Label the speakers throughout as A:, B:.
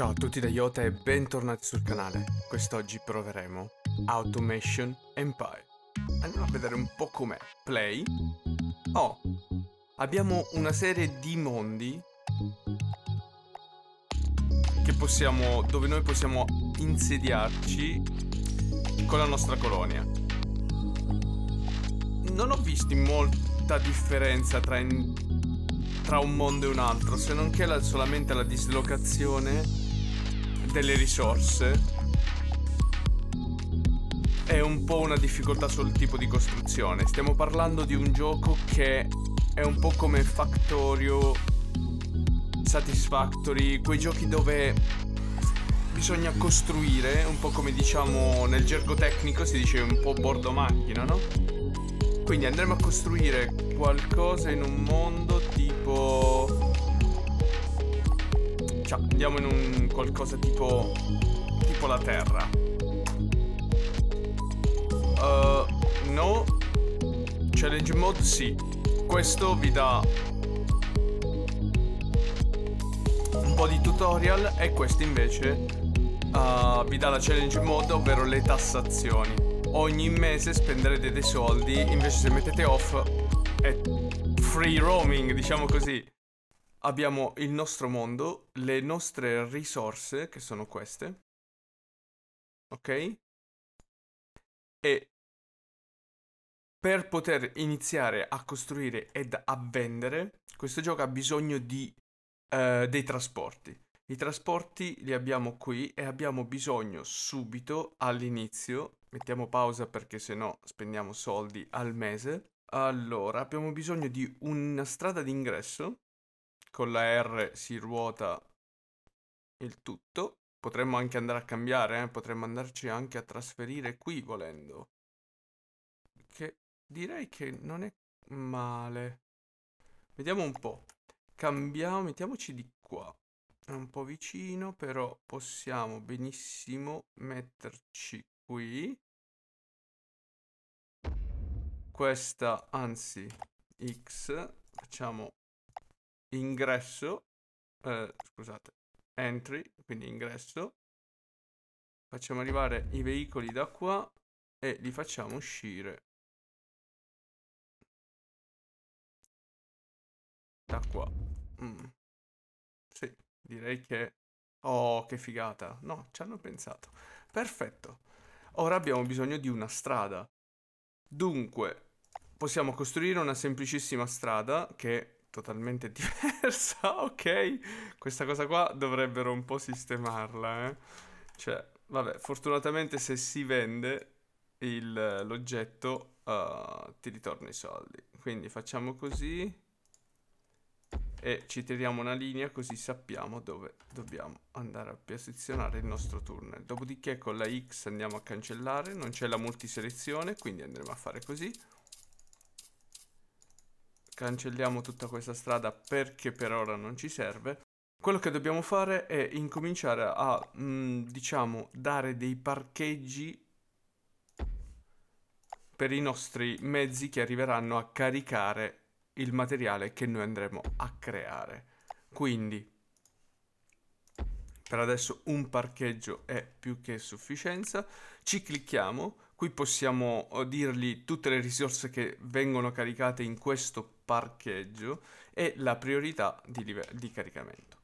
A: Ciao a tutti da Iota e bentornati sul canale. Quest'oggi proveremo Automation Empire. Andiamo a vedere un po' com'è. Play. Oh, abbiamo una serie di mondi che possiamo, dove noi possiamo insediarci con la nostra colonia. Non ho visto molta differenza tra, in, tra un mondo e un altro, se non che la, solamente la dislocazione delle risorse è un po' una difficoltà sul tipo di costruzione. Stiamo parlando di un gioco che è un po' come Factorio, Satisfactory, quei giochi dove bisogna costruire, un po' come diciamo nel gergo tecnico si dice un po' bordo macchina, no? Quindi andremo a costruire qualcosa in un mondo tipo cioè, andiamo in un qualcosa tipo... tipo la terra. Uh, no. Challenge mode sì. Questo vi dà... un po' di tutorial e questo invece uh, vi dà la challenge mode ovvero le tassazioni. Ogni mese spenderete dei soldi, invece se mettete off è free roaming, diciamo così abbiamo il nostro mondo, le nostre risorse, che sono queste, ok? E per poter iniziare a costruire ed a vendere, questo gioco ha bisogno di, uh, dei trasporti. I trasporti li abbiamo qui e abbiamo bisogno subito all'inizio, mettiamo pausa perché sennò spendiamo soldi al mese. Allora, abbiamo bisogno di una strada d'ingresso con la R si ruota il tutto. Potremmo anche andare a cambiare, eh? potremmo andarci anche a trasferire qui volendo. Che direi che non è male. Vediamo un po'. Cambiamo, mettiamoci di qua. È un po' vicino, però possiamo benissimo metterci qui. Questa, anzi, X. Facciamo ingresso, eh, scusate, entry, quindi ingresso, facciamo arrivare i veicoli da qua e li facciamo uscire da qua. Mm. Sì, direi che... Oh, che figata. No, ci hanno pensato. Perfetto. Ora abbiamo bisogno di una strada. Dunque, possiamo costruire una semplicissima strada che totalmente diversa. ok, questa cosa qua dovrebbero un po' sistemarla. Eh? Cioè, vabbè, fortunatamente se si vende il, l'oggetto uh, ti ritorna i soldi. Quindi facciamo così e ci tiriamo una linea così sappiamo dove dobbiamo andare a posizionare il nostro tunnel. Dopodiché con la X andiamo a cancellare, non c'è la multiselezione, quindi andremo a fare così cancelliamo tutta questa strada perché per ora non ci serve. Quello che dobbiamo fare è incominciare a, mh, mm, diciamo, dare dei parcheggi per i nostri mezzi che arriveranno a caricare il materiale che noi andremo a creare. Quindi, per adesso un parcheggio è più che sufficienza. Ci clicchiamo, qui possiamo eh, dirgli tutte le risorse che vengono caricate in questo parcheggio parcheggio e la priorità di, live- di caricamento.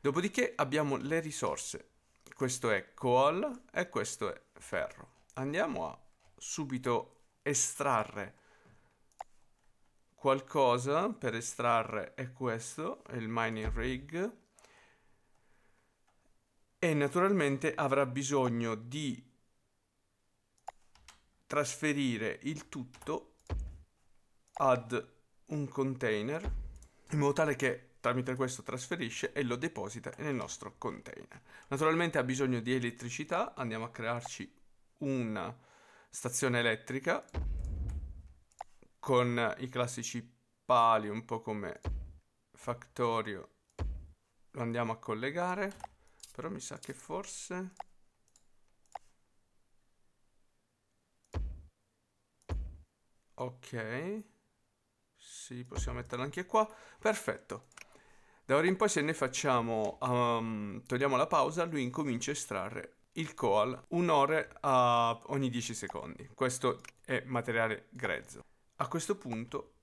A: Dopodiché abbiamo le risorse. Questo è coal e questo è ferro. Andiamo a subito estrarre qualcosa per estrarre è questo, è il mining rig e naturalmente avrà bisogno di trasferire il tutto ad un container in modo tale che tramite questo trasferisce e lo deposita nel nostro container. Naturalmente ha bisogno di elettricità, andiamo a crearci una stazione elettrica con i classici pali, un po' come Factorio, lo andiamo a collegare, però mi sa che forse... Ok. Sì, possiamo metterla anche qua. Perfetto. Da ora in poi se ne facciamo, um, togliamo la pausa, lui incomincia a estrarre il coal un'ora a ogni 10 secondi. Questo è materiale grezzo. A questo punto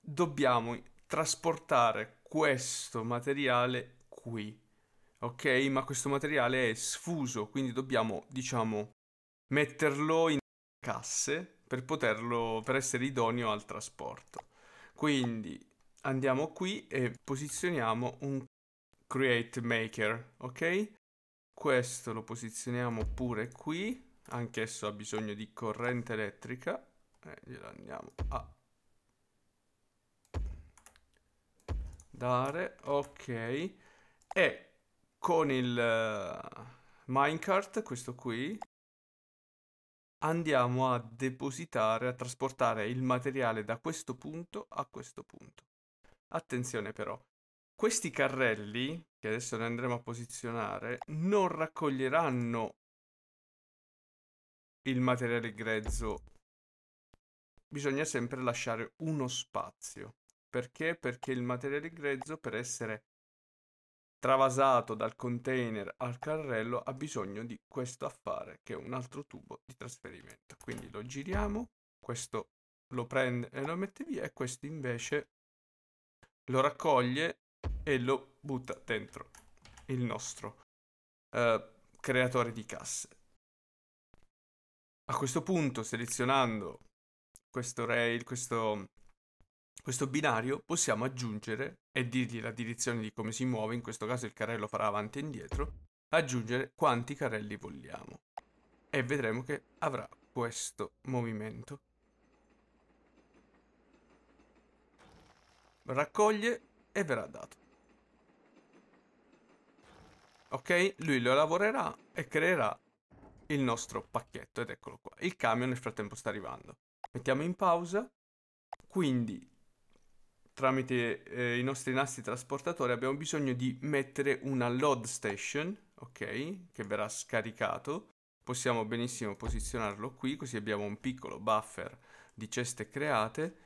A: dobbiamo trasportare questo materiale qui, ok? Ma questo materiale è sfuso, quindi dobbiamo, diciamo, metterlo in casse per poterlo, per essere idoneo al trasporto. Quindi andiamo qui e posizioniamo un create maker, ok? Questo lo posizioniamo pure qui, anch'esso ha bisogno di corrente elettrica, e eh, glielo andiamo a dare, ok? E con il uh, minecart, questo qui, andiamo a depositare, a trasportare il materiale da questo punto a questo punto. Attenzione però, questi carrelli, che adesso ne andremo a posizionare, non raccoglieranno il materiale grezzo. Bisogna sempre lasciare uno spazio. Perché? Perché il materiale grezzo, per essere travasato dal container al carrello ha bisogno di questo affare che è un altro tubo di trasferimento quindi lo giriamo questo lo prende e lo mette via e questo invece lo raccoglie e lo butta dentro il nostro eh, creatore di casse a questo punto selezionando questo rail questo questo binario possiamo aggiungere e dirgli la direzione di come si muove, in questo caso il carrello farà avanti e indietro, aggiungere quanti carrelli vogliamo. E vedremo che avrà questo movimento. Raccoglie e verrà dato. Ok? Lui lo lavorerà e creerà il nostro pacchetto ed eccolo qua. Il camion nel frattempo sta arrivando. Mettiamo in pausa. Quindi tramite eh, i nostri nastri trasportatori abbiamo bisogno di mettere una load station, ok, che verrà scaricato. Possiamo benissimo posizionarlo qui, così abbiamo un piccolo buffer di ceste create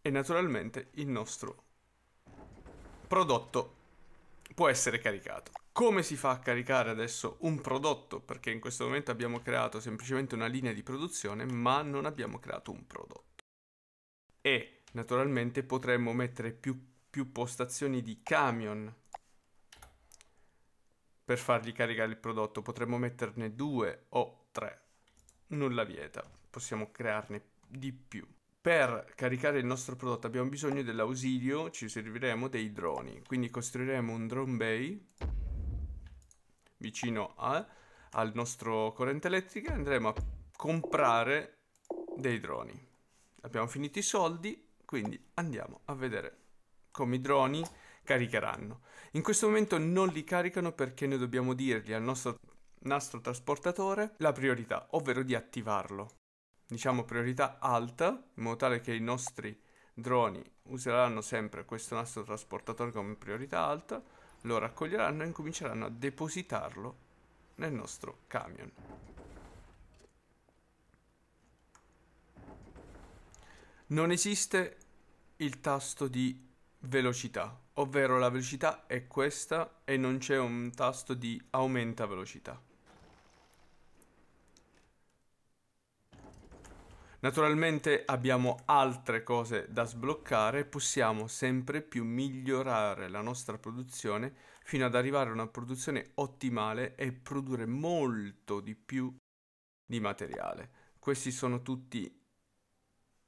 A: e naturalmente il nostro prodotto può essere caricato. Come si fa a caricare adesso un prodotto? Perché in questo momento abbiamo creato semplicemente una linea di produzione, ma non abbiamo creato un prodotto. E Naturalmente potremmo mettere più, più postazioni di camion per fargli caricare il prodotto. Potremmo metterne due o tre. Nulla vieta. Possiamo crearne di più. Per caricare il nostro prodotto abbiamo bisogno dell'ausilio, ci serviremo dei droni. Quindi costruiremo un drone bay vicino a, al nostro corrente elettrica e andremo a comprare dei droni. Abbiamo finito i soldi, quindi andiamo a vedere come i droni caricheranno. In questo momento non li caricano perché noi dobbiamo dirgli al nostro nastro trasportatore la priorità, ovvero di attivarlo. Diciamo priorità alta, in modo tale che i nostri droni useranno sempre questo nastro trasportatore come priorità alta, lo raccoglieranno e cominceranno a depositarlo nel nostro camion. Non esiste il tasto di velocità, ovvero la velocità è questa e non c'è un tasto di aumenta velocità. Naturalmente abbiamo altre cose da sbloccare, possiamo sempre più migliorare la nostra produzione fino ad arrivare a una produzione ottimale e produrre molto di più di materiale. Questi sono tutti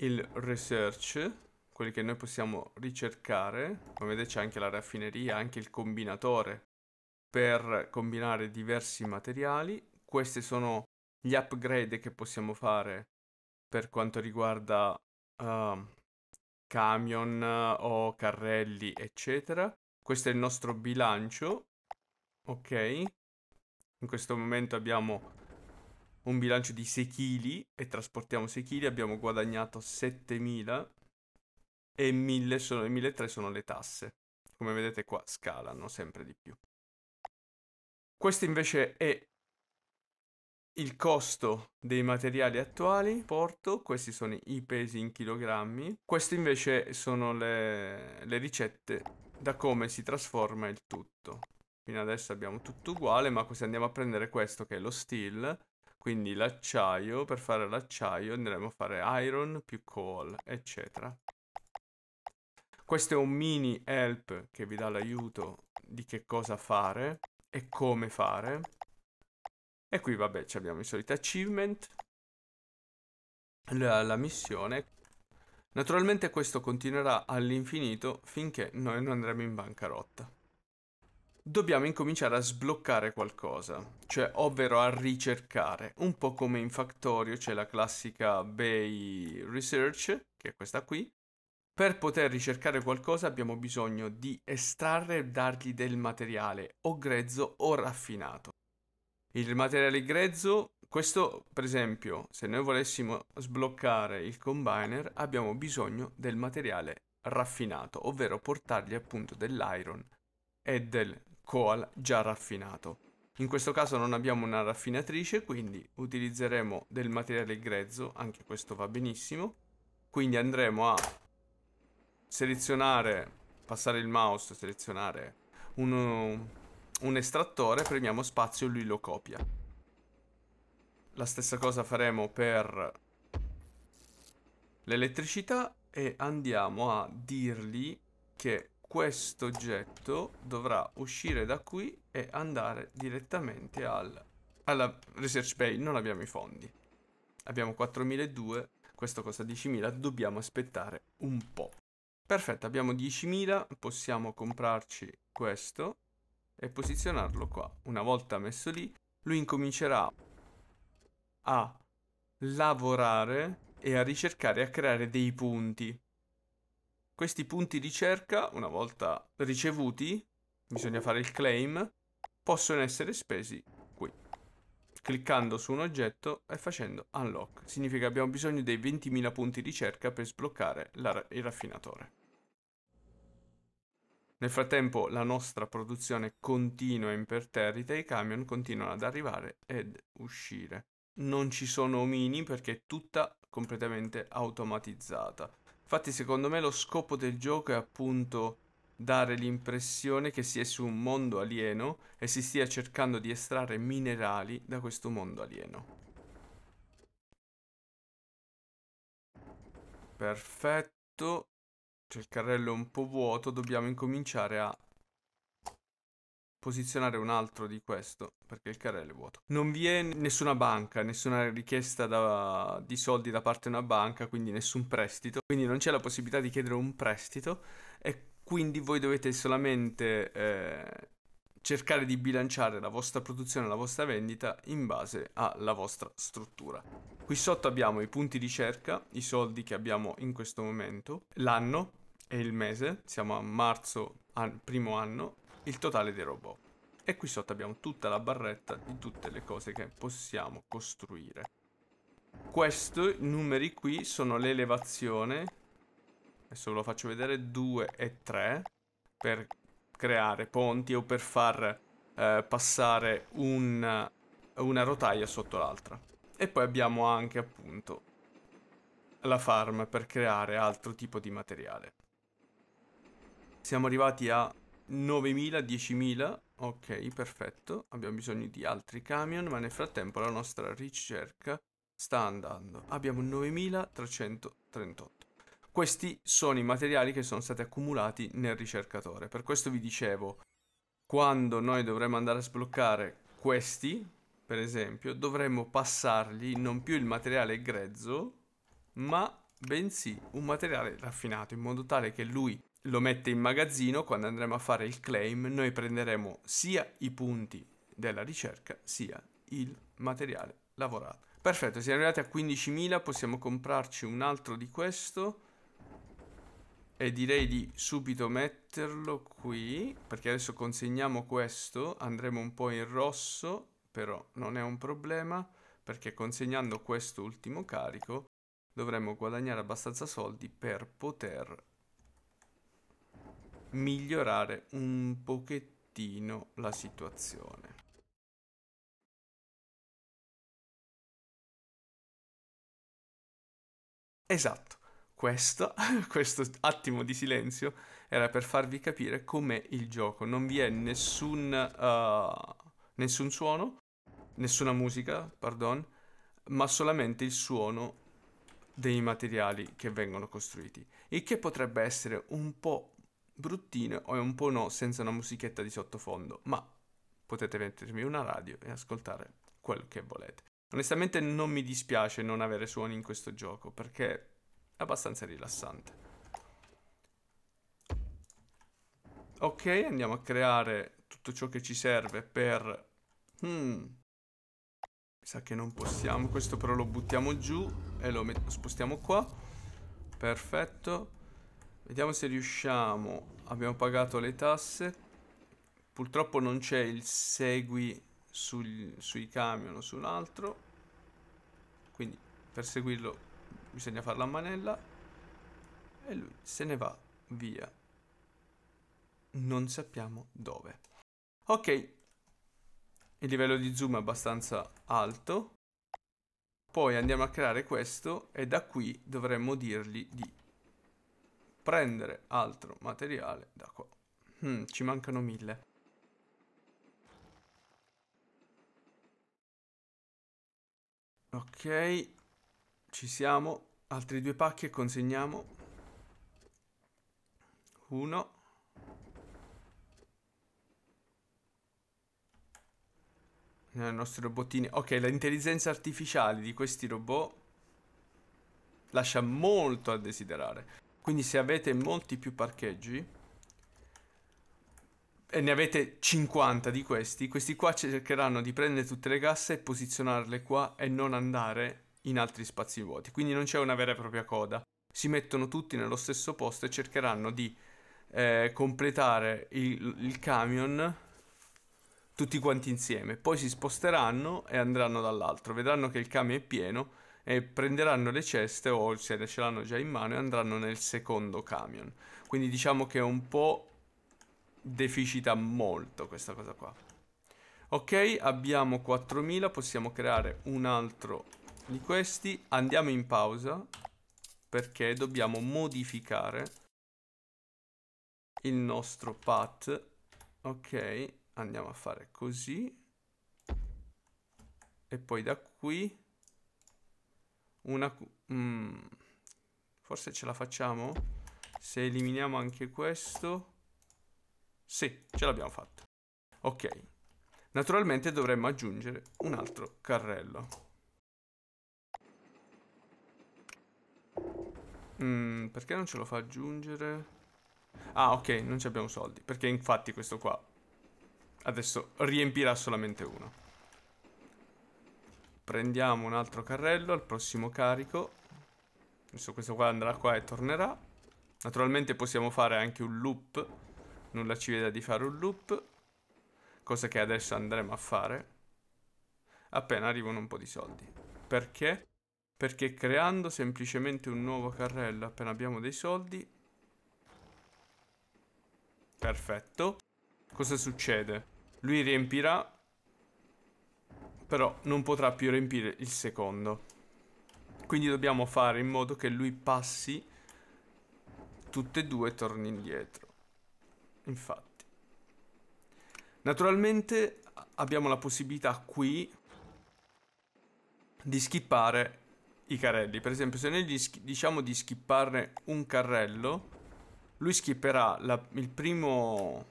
A: il research, quelli che noi possiamo ricercare. Come vedete c'è anche la raffineria, anche il combinatore per combinare diversi materiali. Questi sono gli upgrade che possiamo fare per quanto riguarda uh, camion o carrelli, eccetera. Questo è il nostro bilancio, ok? In questo momento abbiamo un bilancio di 6 kg e trasportiamo 6 kg, abbiamo guadagnato 7000 e 1000 sono, 1300 sono le tasse. Come vedete qua scalano sempre di più. Questo invece è il costo dei materiali attuali, porto, questi sono i pesi in chilogrammi, queste invece sono le, le ricette da come si trasforma il tutto. Fino adesso abbiamo tutto uguale, ma se andiamo a prendere questo che è lo steel, quindi l'acciaio, per fare l'acciaio andremo a fare iron più coal, eccetera. Questo è un mini help che vi dà l'aiuto di che cosa fare e come fare. E qui vabbè abbiamo i soliti achievement, la, la missione. Naturalmente questo continuerà all'infinito finché noi non andremo in bancarotta dobbiamo incominciare a sbloccare qualcosa, cioè ovvero a ricercare, un po' come in Factorio c'è la classica Bay Research, che è questa qui. Per poter ricercare qualcosa abbiamo bisogno di estrarre e dargli del materiale o grezzo o raffinato. Il materiale grezzo, questo per esempio, se noi volessimo sbloccare il combiner, abbiamo bisogno del materiale raffinato, ovvero portargli appunto dell'iron e del koal già raffinato. In questo caso non abbiamo una raffinatrice, quindi utilizzeremo del materiale grezzo, anche questo va benissimo. Quindi andremo a selezionare, passare il mouse, selezionare un, un estrattore, premiamo spazio e lui lo copia. La stessa cosa faremo per l'elettricità e andiamo a dirgli che questo oggetto dovrà uscire da qui e andare direttamente al, alla research bay. Non abbiamo i fondi. Abbiamo 4.200, questo costa 10.000, dobbiamo aspettare un po'. Perfetto, abbiamo 10.000, possiamo comprarci questo e posizionarlo qua. Una volta messo lì, lui incomincerà a lavorare e a ricercare, a creare dei punti questi punti di cerca, una volta ricevuti, bisogna fare il claim, possono essere spesi qui. Cliccando su un oggetto e facendo unlock. Significa che abbiamo bisogno dei 20.000 punti di cerca per sbloccare la, il raffinatore. Nel frattempo la nostra produzione continua imperterrita e i camion continuano ad arrivare ed uscire. Non ci sono omini perché è tutta completamente automatizzata. Infatti secondo me lo scopo del gioco è appunto dare l'impressione che si è su un mondo alieno e si stia cercando di estrarre minerali da questo mondo alieno. Perfetto. C'è il carrello un po' vuoto, dobbiamo incominciare a posizionare un altro di questo perché il carrello è vuoto. Non vi è nessuna banca, nessuna richiesta da, di soldi da parte di una banca, quindi nessun prestito, quindi non c'è la possibilità di chiedere un prestito e quindi voi dovete solamente eh, cercare di bilanciare la vostra produzione la vostra vendita in base alla vostra struttura. Qui sotto abbiamo i punti di cerca, i soldi che abbiamo in questo momento, l'anno e il mese, siamo a marzo, an- primo anno, il totale dei robot. E qui sotto abbiamo tutta la barretta di tutte le cose che possiamo costruire. Questi numeri qui sono l'elevazione, adesso ve lo faccio vedere, 2 e 3, per creare ponti o per far eh, passare un, una rotaia sotto l'altra. E poi abbiamo anche appunto la farm per creare altro tipo di materiale. Siamo arrivati a 9.000, 10.000, ok, perfetto, abbiamo bisogno di altri camion, ma nel frattempo la nostra ricerca sta andando. Abbiamo 9.338. Questi sono i materiali che sono stati accumulati nel ricercatore, per questo vi dicevo, quando noi dovremmo andare a sbloccare questi, per esempio, dovremmo passargli non più il materiale grezzo, ma bensì un materiale raffinato, in modo tale che lui lo mette in magazzino, quando andremo a fare il claim noi prenderemo sia i punti della ricerca sia il materiale lavorato. Perfetto, siamo arrivati a 15.000, possiamo comprarci un altro di questo e direi di subito metterlo qui, perché adesso consegniamo questo, andremo un po' in rosso, però non è un problema, perché consegnando questo ultimo carico dovremmo guadagnare abbastanza soldi per poter migliorare un pochettino la situazione. Esatto, questo, questo, attimo di silenzio era per farvi capire com'è il gioco. Non vi è nessun, uh, nessun suono, nessuna musica, pardon, ma solamente il suono dei materiali che vengono costruiti, il che potrebbe essere un po' bruttino è un po' no senza una musichetta di sottofondo, ma potete mettermi una radio e ascoltare quel che volete. Onestamente non mi dispiace non avere suoni in questo gioco perché è abbastanza rilassante. Ok, andiamo a creare tutto ciò che ci serve per... Hmm. Mi sa che non possiamo, questo però lo buttiamo giù e lo, lo spostiamo qua. Perfetto. Vediamo se riusciamo. Abbiamo pagato le tasse. Purtroppo non c'è il segui sul, sui camion o sull'altro. Quindi per seguirlo bisogna farla a manella. E lui se ne va via. Non sappiamo dove. Ok. Il livello di zoom è abbastanza alto. Poi andiamo a creare questo e da qui dovremmo dirgli di prendere altro materiale da qua. Hmm, ci mancano mille. Ok, ci siamo. Altri due pacchi e consegniamo. Uno. I nostri robottini. Ok, l'intelligenza artificiale di questi robot lascia molto a desiderare. Quindi se avete molti più parcheggi e ne avete 50 di questi, questi qua cercheranno di prendere tutte le casse e posizionarle qua e non andare in altri spazi vuoti. Quindi non c'è una vera e propria coda. Si mettono tutti nello stesso posto e cercheranno di eh, completare il, il camion tutti quanti insieme. Poi si sposteranno e andranno dall'altro. Vedranno che il camion è pieno e prenderanno le ceste o se ce l'hanno già in mano e andranno nel secondo camion. Quindi diciamo che è un po' deficita molto questa cosa qua. Ok, abbiamo 4000, possiamo creare un altro di questi. Andiamo in pausa perché dobbiamo modificare il nostro path. Ok, andiamo a fare così. E poi da qui una... Mm, forse ce la facciamo? Se eliminiamo anche questo... Sì, ce l'abbiamo fatta. Ok. Naturalmente dovremmo aggiungere un altro carrello. Mm, perché non ce lo fa aggiungere? Ah, ok, non ci abbiamo soldi. Perché infatti questo qua adesso riempirà solamente uno. Prendiamo un altro carrello al prossimo carico. Adesso questo qua andrà qua e tornerà. Naturalmente possiamo fare anche un loop. Nulla ci veda di fare un loop. Cosa che adesso andremo a fare. Appena arrivano un po' di soldi. Perché? Perché creando semplicemente un nuovo carrello appena abbiamo dei soldi... Perfetto. Cosa succede? Lui riempirà però non potrà più riempire il secondo. Quindi dobbiamo fare in modo che lui passi tutte e due e torni indietro. Infatti. Naturalmente abbiamo la possibilità qui di skippare i carrelli. Per esempio se noi diciamo di skipparne un carrello, lui skipperà la, il primo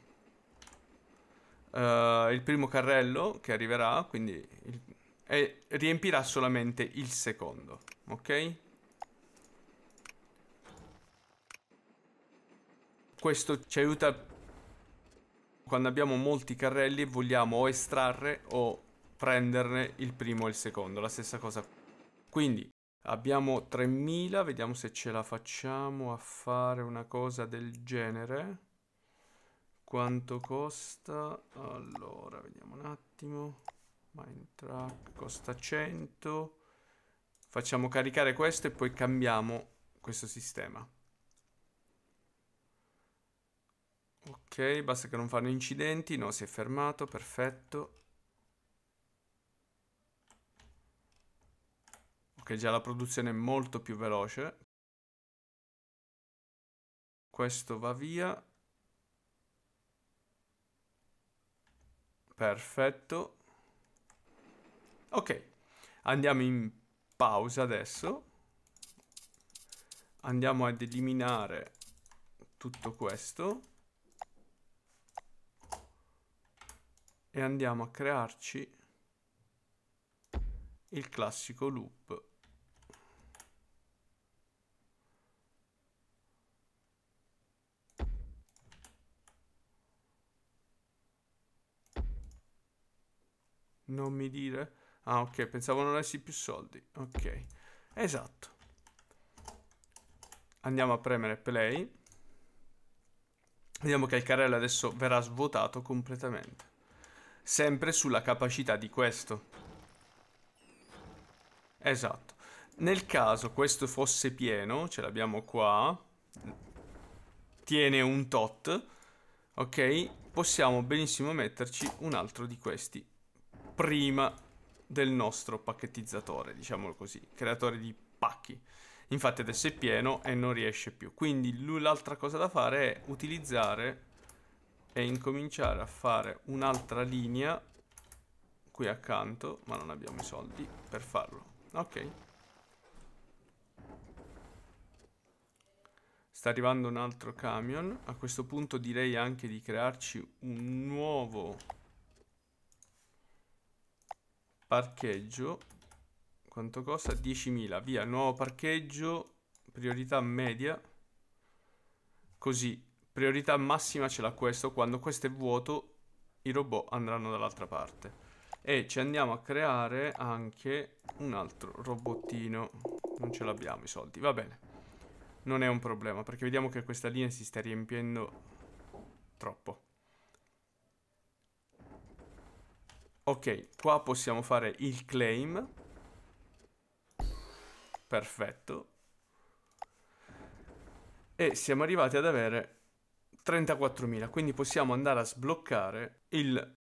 A: uh, il primo carrello che arriverà, quindi il, e riempirà solamente il secondo, ok? Questo ci aiuta quando abbiamo molti carrelli e vogliamo o estrarre o prenderne il primo e il secondo, la stessa cosa. Quindi abbiamo 3000, vediamo se ce la facciamo a fare una cosa del genere. Quanto costa? Allora, vediamo un attimo. Mindtrack costa 100. Facciamo caricare questo e poi cambiamo questo sistema. Ok, basta che non fanno incidenti. No, si è fermato, perfetto. Ok, già la produzione è molto più veloce. Questo va via. Perfetto. Ok, andiamo in pausa adesso. Andiamo ad eliminare tutto questo. E andiamo a crearci il classico loop. Non mi dire. Ah, ok, pensavo non avessi più soldi. Ok, esatto. Andiamo a premere play. Vediamo che il carrello adesso verrà svuotato completamente. Sempre sulla capacità di questo. Esatto. Nel caso questo fosse pieno, ce l'abbiamo qua, tiene un tot, ok? Possiamo benissimo metterci un altro di questi prima del nostro pacchettizzatore, diciamolo così, creatore di pacchi. Infatti adesso è pieno e non riesce più. Quindi l'altra cosa da fare è utilizzare e incominciare a fare un'altra linea qui accanto, ma non abbiamo i soldi per farlo. Ok. Sta arrivando un altro camion. A questo punto direi anche di crearci un nuovo parcheggio quanto costa? 10.000 via nuovo parcheggio priorità media così priorità massima ce l'ha questo quando questo è vuoto i robot andranno dall'altra parte e ci andiamo a creare anche un altro robottino non ce l'abbiamo i soldi va bene non è un problema perché vediamo che questa linea si sta riempiendo troppo Ok, qua possiamo fare il claim. Perfetto. E siamo arrivati ad avere 34.000, quindi possiamo andare a sbloccare il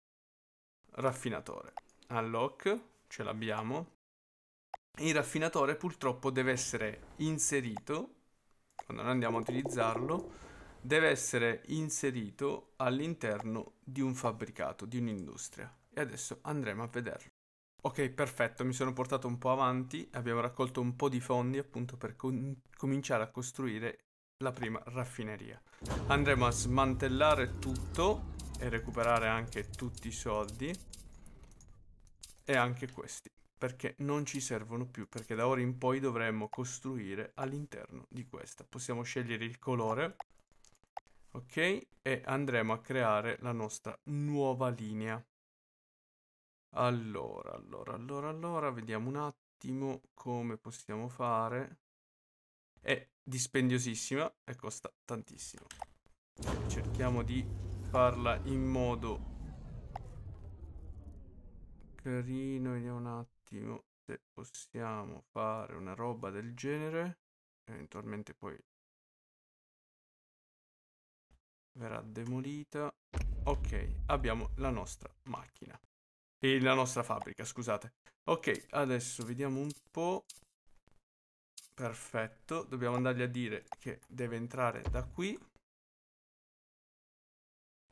A: raffinatore. Unlock, ce l'abbiamo. Il raffinatore purtroppo deve essere inserito, quando noi andiamo a utilizzarlo, deve essere inserito all'interno di un fabbricato, di un'industria e adesso andremo a vederlo. Ok, perfetto, mi sono portato un po' avanti, abbiamo raccolto un po' di fondi appunto per con- cominciare a costruire la prima raffineria. Andremo a smantellare tutto e recuperare anche tutti i soldi e anche questi, perché non ci servono più, perché da ora in poi dovremmo costruire all'interno di questa. Possiamo scegliere il colore, ok, e andremo a creare la nostra nuova linea. Allora, allora, allora, allora, vediamo un attimo come possiamo fare. È dispendiosissima e costa tantissimo. Cerchiamo di farla in modo carino, vediamo un attimo se possiamo fare una roba del genere. Eventualmente poi verrà demolita. Ok, abbiamo la nostra macchina. E la nostra fabbrica, scusate. Ok, adesso vediamo un po'. Perfetto, dobbiamo andargli a dire che deve entrare da qui.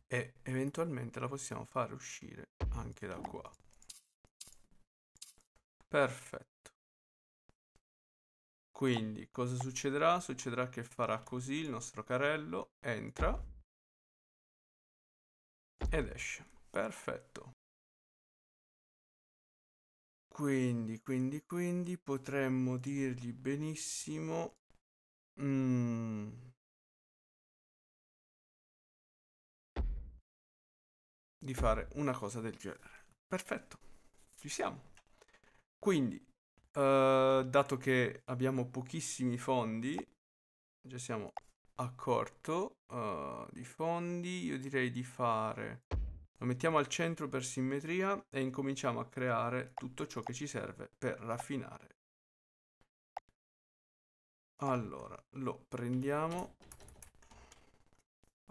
A: E eventualmente la possiamo fare uscire anche da qua. Perfetto. Quindi cosa succederà? Succederà che farà così il nostro carrello, entra ed esce. Perfetto. Quindi, quindi, quindi potremmo dirgli benissimo... Mm, di fare una cosa del genere. Perfetto, ci siamo. Quindi, eh, dato che abbiamo pochissimi fondi, già siamo a corto eh, di fondi, io direi di fare... Lo mettiamo al centro per simmetria e incominciamo a creare tutto ciò che ci serve per raffinare. Allora, lo prendiamo.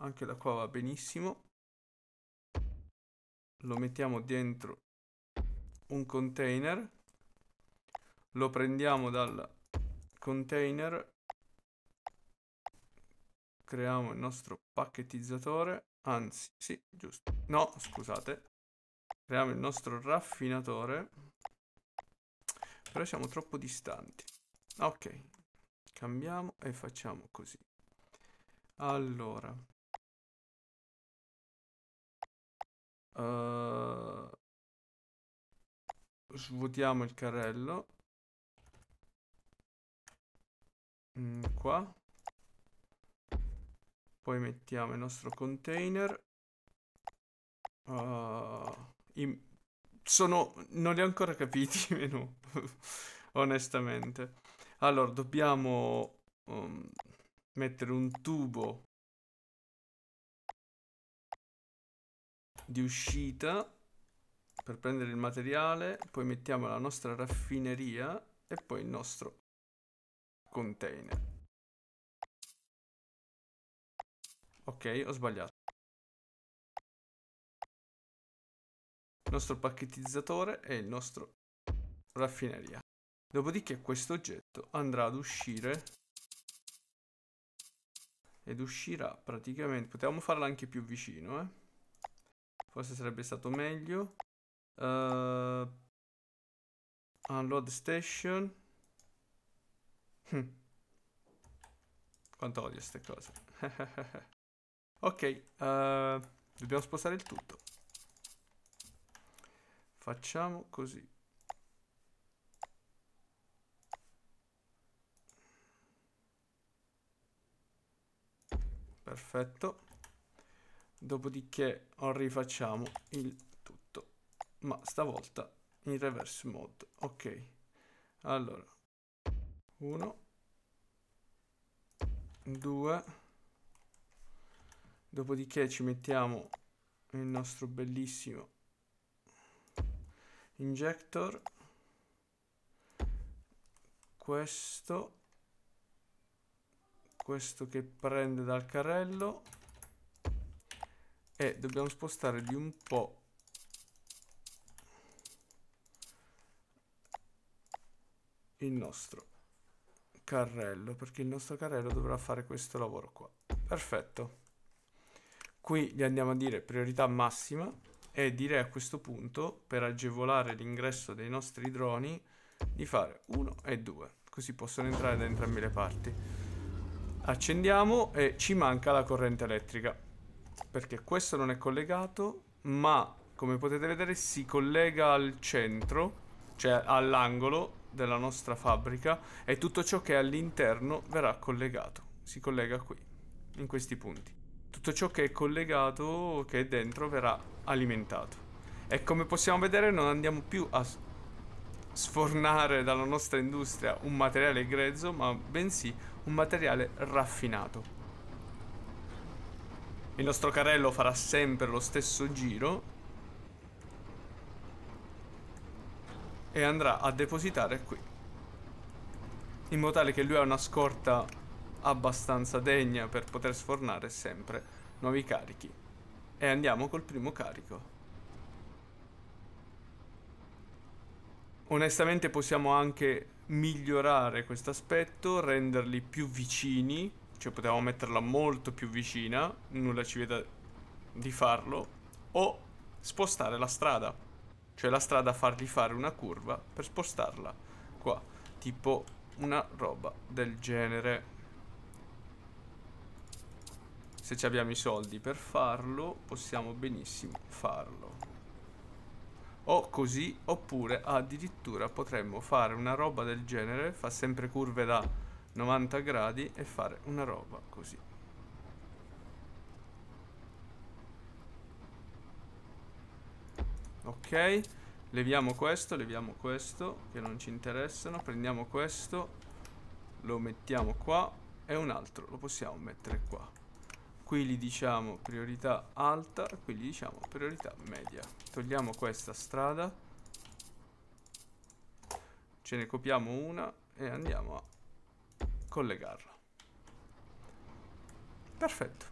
A: Anche da qua va benissimo. Lo mettiamo dentro un container. Lo prendiamo dal container. Creiamo il nostro pacchettizzatore Anzi, sì, giusto. No, scusate. Creiamo il nostro raffinatore. Però siamo troppo distanti. Ok. Cambiamo e facciamo così. Allora. Uh, svuotiamo il carrello. Mm, qua poi mettiamo il nostro container uh, i... sono non li ho ancora capiti i menu onestamente allora dobbiamo um, mettere un tubo di uscita per prendere il materiale poi mettiamo la nostra raffineria e poi il nostro container Ok, ho sbagliato. Il nostro pacchettizzatore e il nostro raffineria. Dopodiché questo oggetto andrà ad uscire ed uscirà praticamente... Potevamo farla anche più vicino, eh? Forse sarebbe stato meglio. Uh, unload station. Hm. Quanto odio queste cose. Ok, uh, dobbiamo spostare il tutto. Facciamo così. Perfetto. Dopodiché rifacciamo il tutto, ma stavolta in reverse mode. Ok, allora 1, 2, dopodiché ci mettiamo il nostro bellissimo injector questo questo che prende dal carrello e dobbiamo spostare di un po' il nostro carrello perché il nostro carrello dovrà fare questo lavoro qua perfetto Qui gli andiamo a dire priorità massima e direi a questo punto, per agevolare l'ingresso dei nostri droni, di fare 1 e 2, così possono entrare da entrambe le parti. Accendiamo e ci manca la corrente elettrica, perché questo non è collegato, ma come potete vedere si collega al centro, cioè all'angolo della nostra fabbrica e tutto ciò che è all'interno verrà collegato, si collega qui, in questi punti tutto ciò che è collegato, che è dentro, verrà alimentato. E come possiamo vedere non andiamo più a sfornare dalla nostra industria un materiale grezzo, ma bensì un materiale raffinato. Il nostro carrello farà sempre lo stesso giro e andrà a depositare qui in modo tale che lui ha una scorta abbastanza degna per poter sfornare sempre nuovi carichi. E andiamo col primo carico. Onestamente possiamo anche migliorare questo aspetto, renderli più vicini, cioè potevamo metterla molto più vicina, nulla ci vieta di farlo, o spostare la strada, cioè la strada fargli fare una curva per spostarla qua, tipo una roba del genere se ci abbiamo i soldi per farlo, possiamo benissimo farlo. O così, oppure addirittura potremmo fare una roba del genere, fa sempre curve da 90 gradi e fare una roba così. Ok, leviamo questo, leviamo questo, che non ci interessano, prendiamo questo, lo mettiamo qua e un altro lo possiamo mettere qua qui gli diciamo priorità alta, qui gli diciamo priorità media. Togliamo questa strada, ce ne copiamo una e andiamo a collegarla. Perfetto.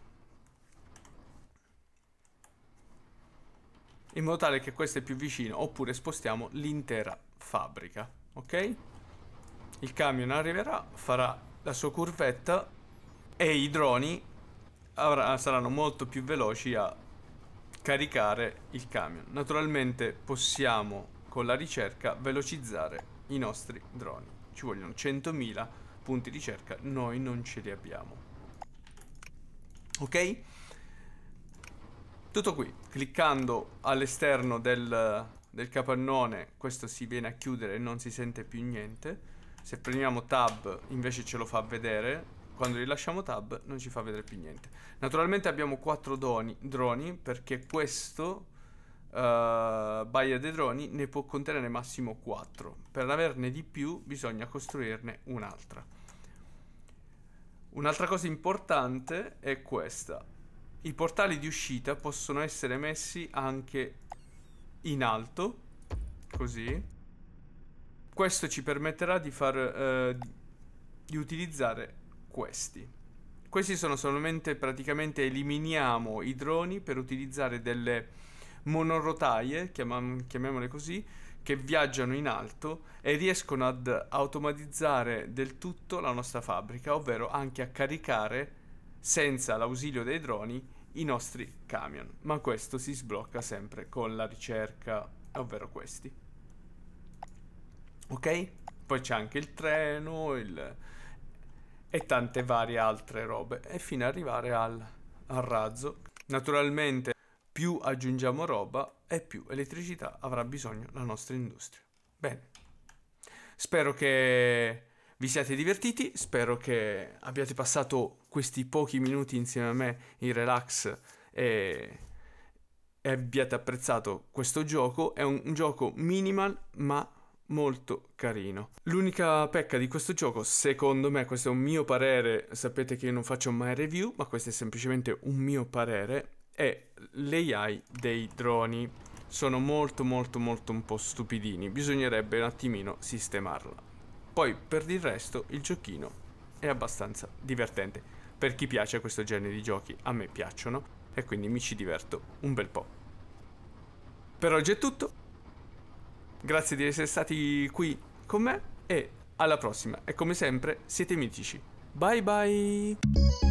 A: In modo tale che questo è più vicino, oppure spostiamo l'intera fabbrica, ok? Il camion arriverà, farà la sua curvetta e i droni avrà, saranno molto più veloci a caricare il camion. Naturalmente possiamo con la ricerca velocizzare i nostri droni. Ci vogliono 100.000 punti ricerca, noi non ce li abbiamo. Ok? Tutto qui, cliccando all'esterno del, del capannone questo si viene a chiudere e non si sente più niente. Se prendiamo tab invece ce lo fa vedere quando rilasciamo tab non ci fa vedere più niente. Naturalmente abbiamo quattro doni, droni perché questo uh, baia dei droni ne può contenere massimo 4. Per averne di più bisogna costruirne un'altra. Un'altra cosa importante è questa. I portali di uscita possono essere messi anche in alto, così. Questo ci permetterà di far... Uh, di utilizzare questi. Questi sono solamente praticamente eliminiamo i droni per utilizzare delle monorotaie, chiamam- chiamiamole così, che viaggiano in alto e riescono ad automatizzare del tutto la nostra fabbrica, ovvero anche a caricare senza l'ausilio dei droni i nostri camion. Ma questo si sblocca sempre con la ricerca, ovvero questi. Ok? Poi c'è anche il treno, il e tante varie altre robe e fino ad arrivare al, al razzo. Naturalmente più aggiungiamo roba e più elettricità avrà bisogno la nostra industria. Bene, spero che vi siate divertiti, spero che abbiate passato questi pochi minuti insieme a me in relax e, e abbiate apprezzato questo gioco. È un, un gioco minimal ma molto carino. L'unica pecca di questo gioco, secondo me, questo è un mio parere, sapete che io non faccio mai review, ma questo è semplicemente un mio parere, è l'AI dei droni. Sono molto molto molto un po' stupidini, bisognerebbe un attimino sistemarla. Poi per il resto il giochino è abbastanza divertente, per chi piace questo genere di giochi, a me piacciono e quindi mi ci diverto un bel po'. Per oggi è tutto, Grazie di essere stati qui con me e alla prossima. E come sempre siete mitici. Bye bye!